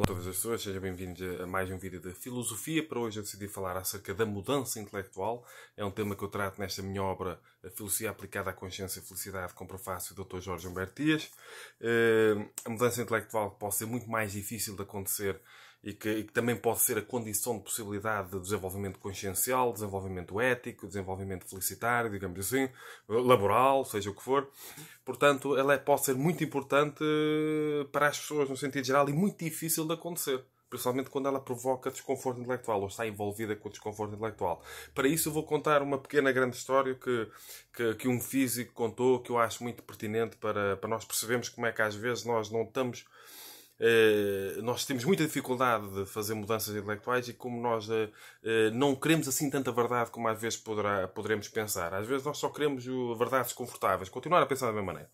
Olá a todas as pessoas, sejam bem-vindos a mais um vídeo de filosofia. Para hoje eu decidi falar acerca da mudança intelectual. É um tema que eu trato nesta minha obra a Filosofia Aplicada à Consciência e Felicidade, com prefácio do Dr. Jorge Humberto Dias. Uh, a mudança intelectual pode ser muito mais difícil de acontecer e que, e que, também pode ser a condição de possibilidade de desenvolvimento consciencial, desenvolvimento ético, desenvolvimento felicitário, digamos assim, laboral, seja o que for. Portanto, ela é, pode ser muito importante eh, para as pessoas no sentido geral e muito difícil de acontecer. Principalmente quando ela provoca desconforto intelectual ou está envolvida com desconforto intelectual. Para isso, vou contar uma pequena grande história que, que, que um físico contou que eu acho muito pertinente para, para nós percebermos como é que às vezes nós não estamos eh, nós temos muita dificuldade de fazer mudanças intelectuais e como nós eh, eh, não queremos assim tanta verdade como às vezes poderá, poderemos pensar. Às vezes nós só queremos verdades confortáveis, continuar a pensar da mesma maneira.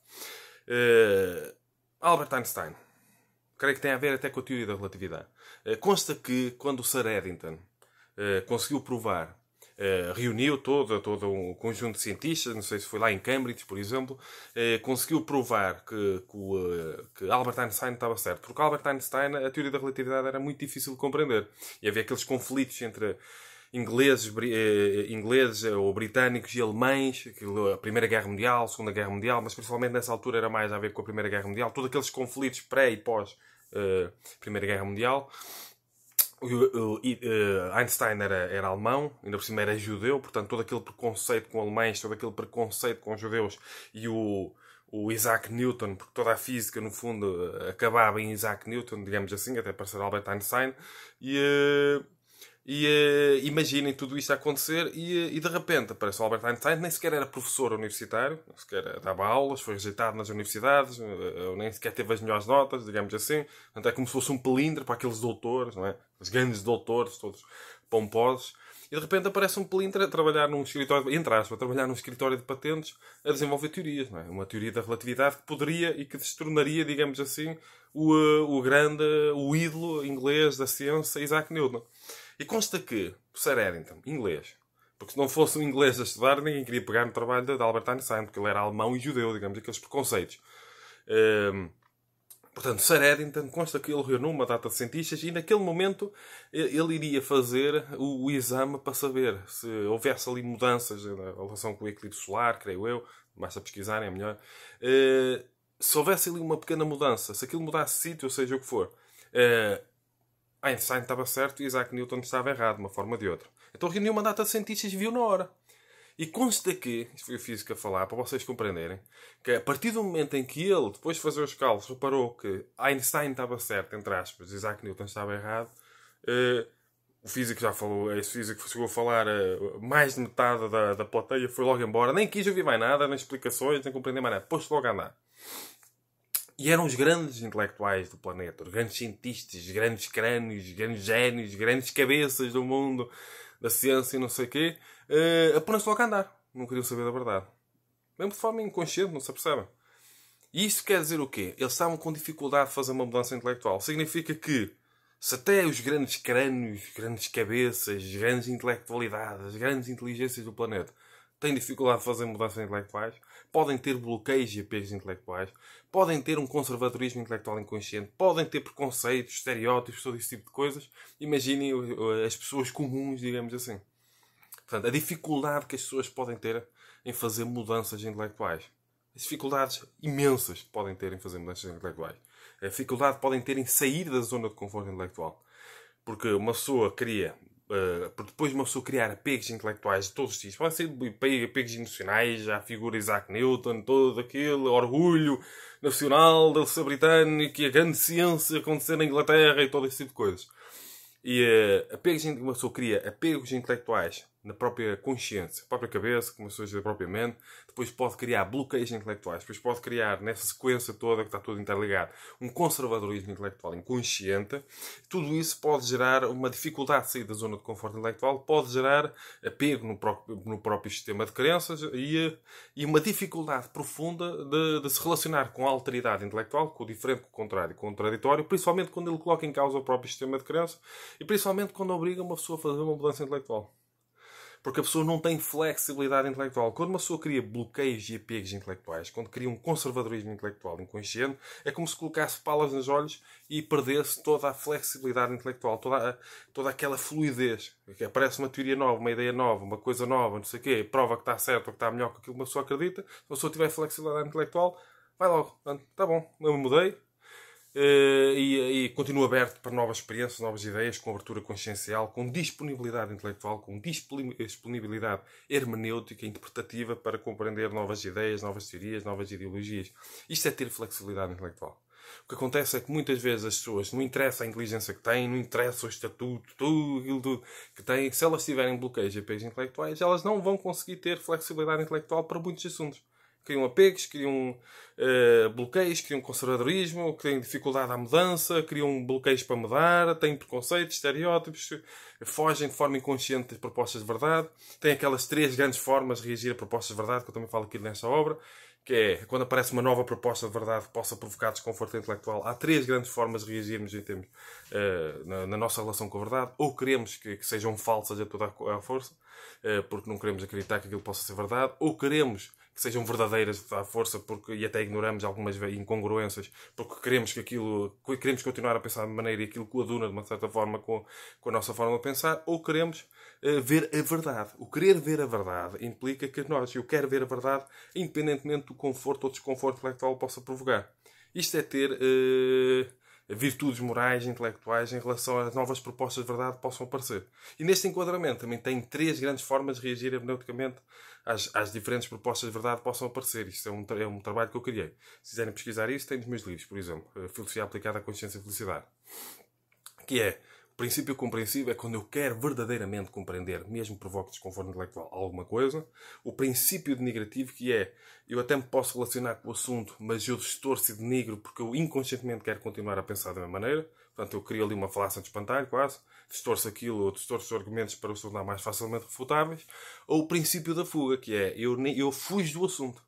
Albert Einstein, creio que tem a ver até com a teoria da relatividade, consta que quando o Sir Eddington conseguiu provar eh, reuniu todo, todo um conjunto de cientistas, não sei se foi lá em Cambridge, por exemplo, eh, conseguiu provar que, que, uh, que, Albert Einstein estava certo. Porque Albert Einstein, a teoria da relatividade era muito difícil de compreender. E havia aqueles conflitos entre ingleses, eh, ingleses ou britânicos e alemães, a Primeira Guerra Mundial, a Segunda Guerra Mundial, mas principalmente nessa altura era mais a ver com a Primeira Guerra Mundial, todos aqueles conflitos pré e pós Primeira Guerra Mundial, o, o, o, eh, Einstein era, era alemão, ainda por cima era judeu, portanto, todo aquele preconceito com alemães, todo aquele preconceito com judeus e o, o Isaac Newton, porque toda a física, no fundo, eh, acabava em Isaac Newton, digamos assim, até para ser Albert Einstein, e. Uh, e uh, imaginem tudo isto acontecer e, uh, e, de repente aparece o Albert Einstein, nem sequer era professor universitário, nem sequer dava aulas, foi rejeitado nas universidades, uh, nem sequer teve as melhores notas, digamos assim. Portanto, é como se fosse um pelindre para aqueles doutores, não é? Os grandes doutores, todos pomposos. E de repente aparece um pelintra a trabalhar num escritório, entre aspas, a trabalhar num escritório de patentes a desenvolver teorias, é? Uma teoria da relatividade que poderia e que destronaria digamos assim, o, eh, o grande, o ídolo inglês da ciência, Isaac Newton. E consta que Sir Eddington, inglês, porque se não fosse um inglês a estudar, ninguém queria pegar no trabalho de Albert Einstein, porque ele era alemão e judeu, digamos, aqueles preconceitos. Um, ehm, Portanto, Sir Eddington consta que ele reuniu uma data de cientistas e naquele momento ele iria fazer o, exame para saber se houvesse ali mudanças em eh, relação com o eclipse solar, creio eu, mais a pesquisar é melhor. Eh, se houvesse ali uma pequena mudança, se aquilo mudasse de sítio, ou seja o que for, eh, Einstein estava certo e Isaac Newton estava errado, de uma forma ou de outra. Então reuniu uma data de cientistas e viu na hora. E consta que, isto foi o físico a falar, para vocês compreenderem, que a partir do momento em que ele, depois de fazer os cálculos, reparou que Einstein estava certo, entre aspas, Isaac Newton estava errado, uh, o físico já falou, esse físico chegou a falar, uh, mais de metade da, da plateia foi logo embora, nem quis ouvir mais nada, nem explicações, nem compreender mais nada, pôs logo a andar. E eram os grandes intelectuais do planeta, os grandes cientistas, grandes crânios, grandes génios, grandes cabeças do mundo, da ciência e não sei o quê, uh, apenas logo a andar. Não queriam saber da verdade. Mesmo de forma inconsciente, não se apercebem. E isso quer dizer o quê? Eles estavam com dificuldade de fazer uma mudança intelectual. Significa que, se até os grandes crânios, grandes cabeças, grandes intelectualidades, grandes inteligências do planeta têm dificuldade de fazer mudanças intelectuais, podem ter bloqueios e apegos intelectuais, podem ter um conservadorismo intelectual inconsciente, podem ter preconceitos, estereótipos, todo esse tipo de coisas. Imaginem as pessoas comuns, digamos assim. Portanto, a dificuldade que as pessoas podem ter em fazer mudanças intelectuais. As dificuldades imensas que podem ter em fazer mudanças intelectuais. A dificuldade que podem ter em sair da zona de conforto intelectual. Porque uma pessoa cria Uh, depois uma pessoa criar apegos intelectuais de todos os tipos, podem ser apegos emocionais à figura Isaac Newton, todo aquele orgulho nacional da ser britânico e a grande ciência acontecer na Inglaterra e todo esse tipo de coisas. E uh, apegos, uma pessoa cria apegos intelectuais na própria consciência, na própria cabeça, como se da própria mente, depois pode criar bloqueios intelectuais, depois pode criar, nessa sequência toda que está tudo interligado, um conservadorismo intelectual inconsciente. Tudo isso pode gerar uma dificuldade de sair da zona de conforto intelectual, pode gerar apego no próprio, no próprio sistema de crenças e, e uma dificuldade profunda de, de, se relacionar com a alteridade intelectual, com o diferente, com o contrário, com o contraditório, principalmente quando ele coloca em causa o próprio sistema de crença e principalmente quando obriga uma pessoa a fazer uma mudança intelectual. Porque a pessoa não tem flexibilidade intelectual. Quando uma pessoa cria bloqueios e apegos intelectuais, quando cria um conservadorismo intelectual inconsciente, é como se colocasse palas nos olhos e perdesse toda a flexibilidade intelectual, toda, a, toda aquela fluidez. Aparece uma teoria nova, uma ideia nova, uma coisa nova, não sei o quê, prova que está certo ou que está melhor que aquilo que uma pessoa acredita. Se a pessoa tiver flexibilidade intelectual, vai logo. Está bom, eu me mudei, eh, e, e continua aberto para novas experiências, novas ideias, com abertura consciencial, com disponibilidade intelectual, com disponibilidade hermenêutica, interpretativa para compreender novas ideias, novas teorias, novas ideologias. Isto é ter flexibilidade intelectual. O que acontece é que muitas vezes as pessoas não interessa a inteligência que têm, não interessa o estatuto, tudo aquilo tudo que têm, se elas tiverem bloqueios e apegos intelectuais, elas não vão conseguir ter flexibilidade intelectual para muitos assuntos criam apegos, criam uh, eh, bloqueios, criam conservadorismo, criam dificuldade à mudança, criam bloqueios para mudar, têm preconceitos, estereótipos, fogem de forma inconsciente das propostas de verdade, têm aquelas três grandes formas de reagir a propostas de verdade, que eu também falo aqui nesta obra, que é quando aparece uma nova proposta de verdade que possa provocar desconforto intelectual. Há três grandes formas de reagirmos em termos, uh, na, na, nossa relação com a verdade. Ou queremos que, que sejam falsas a toda a, a força, uh, porque não queremos acreditar que aquilo possa ser verdade. Ou queremos que sejam verdadeiras à força porque, e até ignoramos algumas incongruências porque queremos que aquilo queremos continuar a pensar de maneira e aquilo coaduna de uma certa forma com, com a nossa forma de pensar ou queremos uh, ver a verdade. O querer ver a verdade implica que nós, eu quero ver a verdade independentemente do conforto ou desconforto que ela possa provocar. Isto é ter... Uh, virtudes morais e intelectuais em relação às novas propostas de verdade possam aparecer. E neste enquadramento também tem três grandes formas de reagir hermeneuticamente às, às diferentes propostas de verdade possam aparecer. Isto é um, é um trabalho que eu criei. Se quiserem pesquisar isso, tem nos meus livros, por exemplo, eh, Filosofia Aplicada à Consciência e Felicidade, que é princípio compreensivo é quando eu quero verdadeiramente compreender, mesmo provoque desconforto intelectual, alguma coisa. O princípio de negativo, que é eu até me posso relacionar com o assunto, mas eu distorço e negro porque eu inconscientemente quero continuar a pensar da mesma maneira. Portanto, eu crio ali uma falácia de espantalho, quase. Distorço aquilo ou distorço os argumentos para os tornar mais facilmente refutáveis. Ou o princípio da fuga, que é eu, eu fujo do assunto.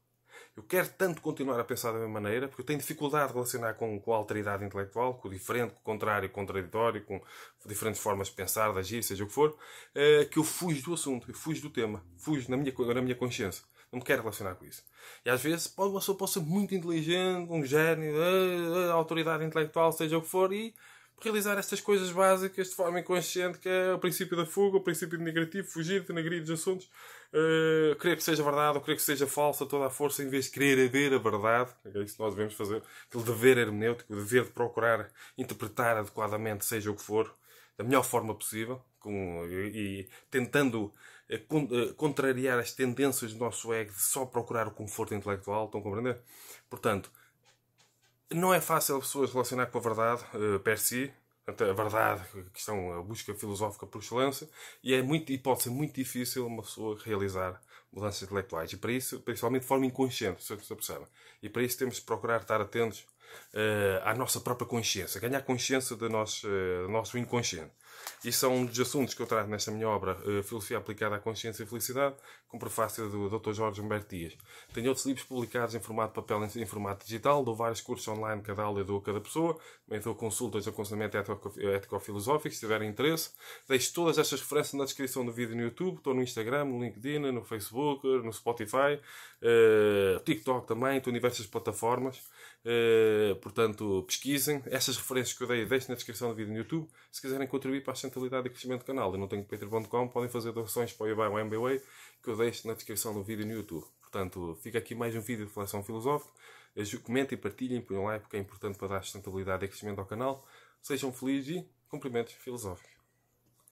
Eu quero tanto continuar a pensar da mesma maneira, porque eu tenho dificuldade de relacionar com, com a alteridade intelectual, com o diferente, com o contrário, com o contraditório, com diferentes formas de pensar, de agir, seja o que for, eh, que eu fujo do assunto, eu fujo do tema, fujo na minha, na minha consciência. Não me quero relacionar com isso. E às vezes pode, uma pessoa pode ser muito inteligente, um gênio, eh, eh, autoridade intelectual, seja o que for, e realizar estas coisas básicas de forma inconsciente, que é o princípio da fuga, o princípio de negativo, fugir, denegrir negritos assuntos, uh, querer que seja verdade ou crer que seja falsa toda a força, em vez de querer ver a verdade, é isso que nós devemos fazer, aquele dever hermenêutico, o dever de procurar interpretar adequadamente, seja o que for, da melhor forma possível, com, e, e tentando uh, con, uh, contrariar as tendências do nosso ego de só procurar o conforto intelectual, estão a compreender? Portanto, não é fácil a pessoa relacionar com a verdade uh, per si, a verdade, a questão, a busca filosófica por excelência, e, é muito, e pode ser muito difícil uma pessoa realizar mudanças intelectuais. E para isso, principalmente de forma inconsciente, se percebe. E para isso temos de procurar estar atentos eh, à nossa própria consciência, ganhar consciência do nosso, eh, do nosso inconsciente. E são um dos assuntos que eu trago nesta minha obra, eh, Filosofia Aplicada à Consciência e Felicidade, com prefácio do Dr. Jorge Humberto Dias. Tenho outros livros publicados em formato papel e em formato digital, dou vários cursos online, cada aula eu dou a cada pessoa, também dou consultas de aconselhamento ético-filosófico, se tiverem interesse. Deixo todas estas referências na descrição do vídeo no YouTube, estou no Instagram, no LinkedIn, no Facebook, no Spotify, TikTok também, estou em diversas plataformas. Eh, portanto, pesquisem. essas referências que eu dei, deixem na descrição do vídeo no YouTube. Se quiserem contribuir para a sustentabilidade e crescimento do canal, eu não tenho patreon.com, podem fazer doações para o IBA ou MBWay, que eu deixo na descrição do vídeo no YouTube. Portanto, fica aqui mais um vídeo de reflexão filosófica. Comentem, partilhem, ponham like porque é importante para dar sustentabilidade e crescimento ao canal. Sejam felizes e cumprimentos filosóficos.